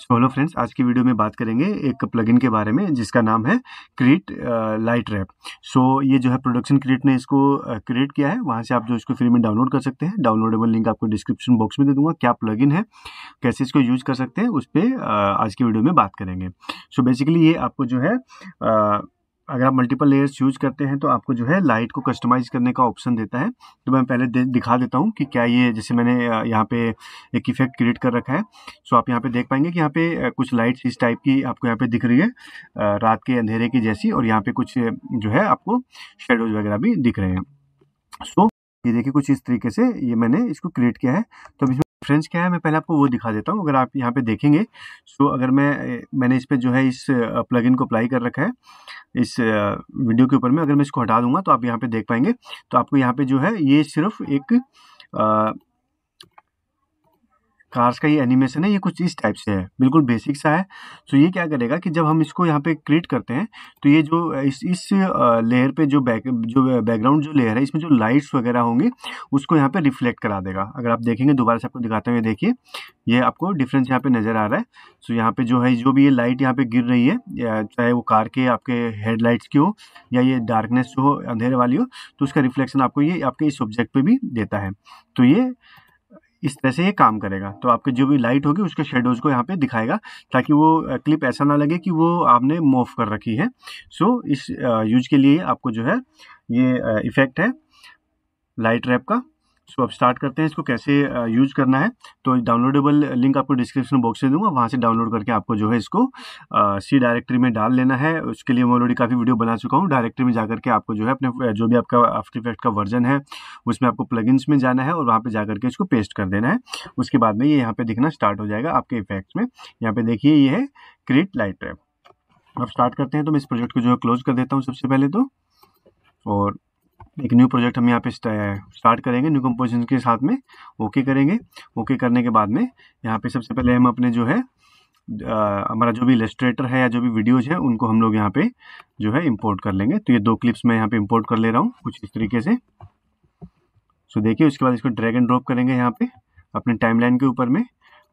so hello friends आज की video में बात करेंगे एक प्लगइन के बारे में जिसका नाम है क्रिएट लाइट रैप सो ये जो है प्रोडक्शन क्रिएट ने इसको क्रिएट uh, किया है वहाँ से आप जो इसको फ्री में डाउनलोड कर सकते हैं डाउनलोडेबल लिंक आपको डिस्क्रिप्शन बॉक्स में दे दूंगा क्या प्लगइन है कैसे इसको यूज कर सकते हैं उस पर uh, आज की वीडियो में बात करेंगे सो so, बेसिकली ये आपको जो है uh, अगर आप मल्टीपल लेयर्स यूज करते हैं तो आपको जो है लाइट को कस्टमाइज करने का ऑप्शन देता है तो मैं पहले दे, दिखा देता हूँ कि क्या ये जैसे मैंने यहाँ पे एक इफेक्ट क्रिएट कर रखा है सो आप यहाँ पे देख पाएंगे कि यहाँ पे कुछ लाइट्स इस टाइप की आपको यहाँ पे दिख रही है रात के अंधेरे की जैसी और यहाँ पे कुछ जो है आपको शेडोज वगैरह भी दिख रहे हैं सो ये देखिए कुछ इस तरीके से ये मैंने इसको क्रिएट किया है तो फ्रेंच क्या है मैं पहले आपको वो दिखा देता हूँ अगर आप यहाँ पे देखेंगे सो तो अगर मैं मैंने इस पर जो है इस प्लगइन को अप्लाई कर रखा है इस वीडियो के ऊपर में अगर मैं इसको हटा दूंगा तो आप यहाँ पे देख पाएंगे तो आपको यहाँ पे जो है ये सिर्फ एक कार्स का ये एनिमेशन है ये कुछ इस टाइप से है बिल्कुल बेसिक सा है तो ये क्या करेगा कि जब हम इसको यहाँ पे क्रिएट करते हैं तो ये जो इस इस लेयर पे जो बैक जो बैकग्राउंड जो लेयर है इसमें जो लाइट्स वगैरह होंगी उसको यहाँ पे रिफ्लेक्ट करा देगा अगर आप देखेंगे दोबारा से आपको दिखाते हुए देखिए ये आपको डिफरेंस यहाँ पे नज़र आ रहा है सो तो यहाँ पर जो है जो भी ये लाइट यहाँ पे गिर रही है चाहे वो कार के आपके हेडलाइट्स की हो या ये डार्कनेस जो हो अंधेरे वाली हो तो उसका रिफ्लेक्शन आपको ये आपके इस ऑब्जेक्ट पर भी देता है तो ये इस तरह से ये काम करेगा तो आपकी जो भी लाइट होगी उसके शेडोज़ को यहाँ पे दिखाएगा ताकि वो क्लिप ऐसा ना लगे कि वो आपने मूव कर रखी है सो so, इस यूज के लिए आपको जो है ये इफ़ेक्ट है लाइट रैप का सो आप स्टार्ट करते हैं इसको कैसे यूज करना है तो डाउनलोडेबल लिंक आपको डिस्क्रिप्शन बॉक्स में दूंगा वहाँ से डाउनलोड करके आपको जो है इसको सी डायरेक्टरी में डाल लेना है उसके लिए मैं ऑलरेडी काफ़ी वीडियो बना चुका हूँ डायरेक्टरी में जाकर के आपको जो है अपने जो भी आपका आफ्टर इफेक्ट का वर्जन है उसमें आपको प्लग में जाना है और वहाँ पर जाकर के इसको पेस्ट कर देना है उसके बाद में ये यहाँ पर दिखना स्टार्ट हो जाएगा आपके इफेक्ट्स में यहाँ पर देखिए ये है क्रिएट लाइट अब स्टार्ट करते हैं तो मैं इस प्रोजेक्ट को जो है क्लोज कर देता हूँ सबसे पहले तो और एक न्यू प्रोजेक्ट हम यहाँ पे स्टार्ट करेंगे न्यू कंपोजिशन के साथ में ओके करेंगे ओके करने के बाद में यहाँ पे सबसे पहले हम अपने जो है हमारा जो भी इलेस्ट्रेटर है या जो भी वीडियोज है उनको हम लोग यहाँ पे जो है इम्पोर्ट कर लेंगे तो ये दो क्लिप्स मैं यहाँ पे इम्पोर्ट कर ले रहा हूँ कुछ इस तरीके से सो देखिए उसके बाद इसको ड्रैग एंड ड्रॉप करेंगे यहाँ पे अपने टाइमलाइन के ऊपर में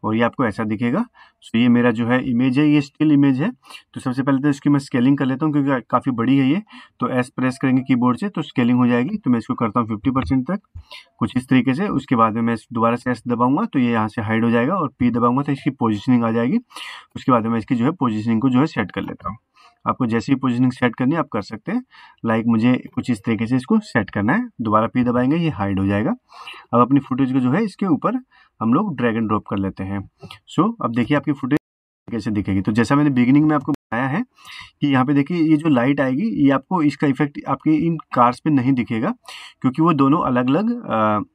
और ये आपको ऐसा दिखेगा सो ये मेरा जो है इमेज है ये स्टिल इमेज है तो सबसे पहले तो इसकी मैं स्केलिंग कर लेता हूँ क्योंकि काफ़ी बड़ी है ये तो एस प्रेस करेंगे कीबोर्ड से तो स्केलिंग हो जाएगी तो मैं इसको करता हूँ फिफ्टी परसेंट तक कुछ इस तरीके से उसके बाद में मैं दोबारा से एस दबाऊंगा तो ये यहाँ से हाइड हो जाएगा और पी दबाऊंगा तो इसकी पोजिशनिंग आ जाएगी उसके बाद मैं इसकी जो है पोजिशनिंग को जो है सेट कर लेता हूँ आपको जैसी भी पोजिशनिंग सेट करनी है आप कर सकते हैं लाइक मुझे कुछ इस तरीके से इसको सेट करना है दोबारा पी दबाएंगे ये हाइड हो जाएगा अब अपनी फुटेज को जो है इसके ऊपर हम लोग ड्रैग एंड ड्रॉप कर लेते हैं सो so, अब देखिए आपकी फुटेज कैसे दिखेगी तो जैसा मैंने बिगिनिंग में आपको बताया है कि यहाँ पे देखिए ये जो लाइट आएगी ये आपको इसका इफेक्ट आपके इन कार्स पे नहीं दिखेगा क्योंकि वो दोनों अलग अलग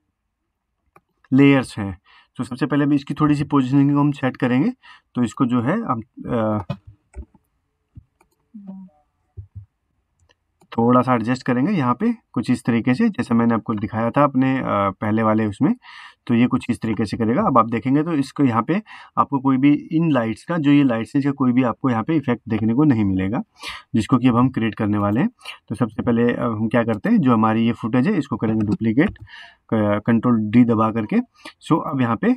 लेयर्स हैं तो सबसे पहले अभी इसकी थोड़ी सी पोजिशनिंग को हम सेट करेंगे तो इसको जो है हम थोड़ा सा एडजस्ट करेंगे यहाँ पे कुछ इस तरीके से जैसे मैंने आपको दिखाया था अपने पहले वाले उसमें तो ये कुछ इस तरीके से करेगा अब आप देखेंगे तो इसको यहाँ पे आपको कोई भी इन लाइट्स का जो ये लाइट्स है इसका कोई भी आपको यहाँ पे इफेक्ट देखने को नहीं मिलेगा जिसको कि अब हम क्रिएट करने वाले हैं तो सबसे पहले हम क्या करते हैं जो हमारी ये फुटेज है इसको करेंगे डुप्लीकेट कंट्रोल डी दबा करके सो अब यहाँ पर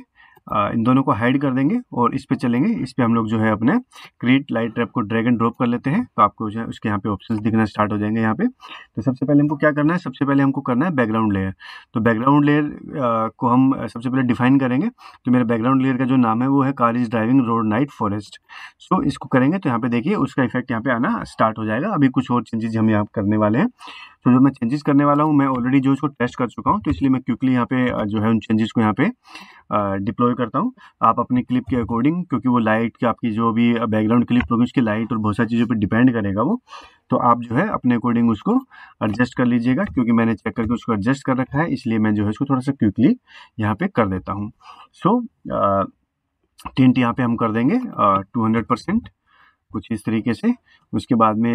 इन दोनों को हाइड कर देंगे और इस पर चलेंगे इस पर हम लोग जो है अपने क्रिएट लाइट ट्रैप को ड्रैग एंड ड्रॉप कर लेते हैं तो आपको जो है उसके यहाँ पे ऑप्शन दिखना स्टार्ट हो जाएंगे यहाँ पे तो सबसे पहले हमको क्या करना है सबसे पहले हमको करना है बैकग्राउंड लेयर तो बैकग्राउंड लेयर को हम सबसे पहले डिफाइन करेंगे तो मेरा बैकग्राउंड लेयर का जो नाम है वो है car is driving road night forest so इसको करेंगे तो यहाँ पे देखिए उसका इफेक्ट यहाँ पे आना स्टार्ट हो जाएगा अभी कुछ और चेंजेज हम यहाँ करने वाले हैं तो जो मैं चेंजेस करने वाला हूँ मैं ऑलरेडी जो इसको टेस्ट कर चुका हूँ तो इसलिए मैं क्विकली यहाँ पे जो है उन चेंजेस को यहाँ पे डिप्लॉय करता हूँ आप अपने क्लिप के अकॉर्डिंग क्योंकि वो लाइट की आपकी जो भी बैकग्राउंड क्लिप होगी उसकी लाइट और बहुत सारी चीज़ों पर डिपेंड करेगा वो तो आप जो है अपने अकॉर्डिंग उसको एडजस्ट कर लीजिएगा क्योंकि मैंने चेक करके उसको एडजस्ट कर रखा है इसलिए मैं जो है उसको थोड़ा सा क्विकली यहाँ पर कर देता हूँ सो टेंट यहाँ पर हम कर देंगे टू हंड्रेड परसेंट कुछ इस तरीके से उसके बाद में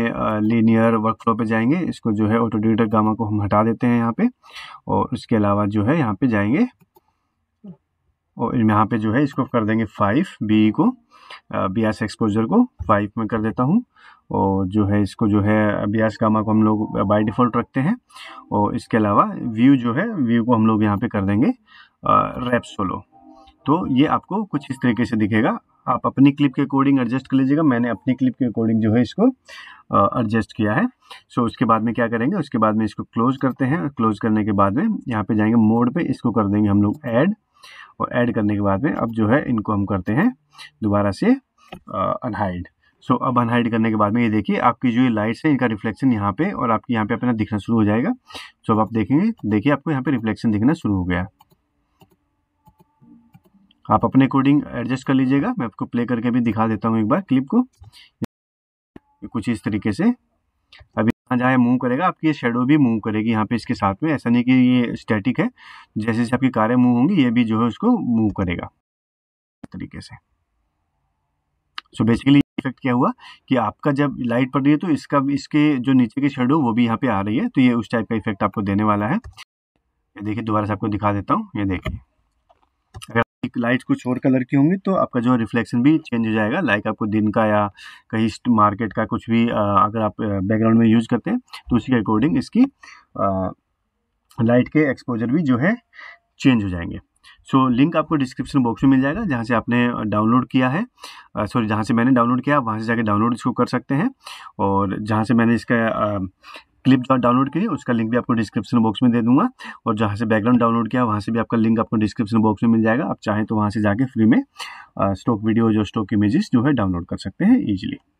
लीनियर वर्कफ्लो पे जाएंगे इसको जो है ऑटोडिटर गामा को हम हटा देते हैं यहाँ पे और उसके अलावा जो है यहाँ पे जाएंगे और यहाँ पे जो है इसको कर देंगे फाइव बी को ब्यास एक्सपोजर को फाइव में कर देता हूँ और जो है इसको जो है ब्यास गामा को हम लोग बाय डिफ़ॉल्ट रखते हैं और इसके अलावा व्यू जो है व्यू को हम लोग यहाँ पे कर देंगे रैप सोलो तो ये आपको कुछ इस तरीके से दिखेगा आप अपनी क्लिप के अकॉर्डिंग एडजस्ट कर लीजिएगा मैंने अपनी क्लिप के अकॉर्डिंग जो है इसको एडजस्ट किया है सो so, उसके बाद में क्या करेंगे उसके बाद में इसको क्लोज करते हैं क्लोज करने के बाद में यहाँ पे जाएंगे मोड पे इसको कर देंगे हम लोग ऐड और ऐड करने के बाद में अब जो है इनको हम करते हैं दोबारा से अनहाइड सो so, अब अनहाइड करने के बाद में ये देखिए आपकी जो ये लाइट्स है इनका रिफ्लेक्शन यहाँ पे और आपकी यहाँ पे अपना दिखना शुरू हो जाएगा सो so, अब आप देखेंगे देखिए आपको यहाँ पे रिफ्लेक्शन दिखना शुरू हो गया आप अपने अकॉर्डिंग एडजस्ट कर लीजिएगा मैं आपको प्ले करके भी दिखा देता हूँ एक बार क्लिप को कुछ इस तरीके से अभी हाँ, जहाँ मूव करेगा आपकी ये शेडो भी मूव करेगी यहाँ पे इसके साथ में ऐसा नहीं कि ये स्टैटिक है जैसे जैसे आपकी कारें मूव होंगी ये भी जो है उसको मूव करेगा तरीके से सो बेसिकली इफेक्ट क्या हुआ कि आपका जब लाइट पड़ रही है तो इसका इसके जो नीचे की शेडो वो भी यहाँ पे आ रही है तो ये उस टाइप का इफेक्ट आपको देने वाला है देखिए दोबारा से आपको दिखा देता हूँ ये देखिए एक लाइट्स कुछ और कलर की होंगी तो आपका जो रिफ्लेक्शन भी चेंज हो जाएगा लाइक आपको दिन का या कहीं मार्केट का कुछ भी अगर आप बैकग्राउंड में यूज करते हैं तो उसी के अकॉर्डिंग इसकी लाइट के एक्सपोजर भी जो है चेंज हो जाएंगे सो so, लिंक आपको डिस्क्रिप्शन बॉक्स में मिल जाएगा जहाँ से आपने डाउनलोड किया है सॉरी जहाँ से मैंने डाउनलोड किया वहाँ से जाके डाउनलोड इसको कर सकते हैं और जहाँ से मैंने इसका क्लिप जो डाउनलोड करिए उसका लिंक भी आपको डिस्क्रिप्शन बॉक्स में दे दूंगा और जहाँ से बैकग्राउंड डाउनलोड किया वहाँ से भी आपका लिंक आपको डिस्क्रिप्शन बॉक्स में मिल जाएगा आप चाहें तो वहाँ से जाके फ्री में स्टॉक वीडियो जो स्टॉक इमेजेस जो है डाउनलोड कर सकते हैं ईजिली